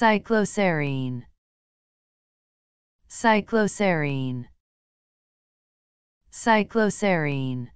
cycloserine cycloserine cycloserine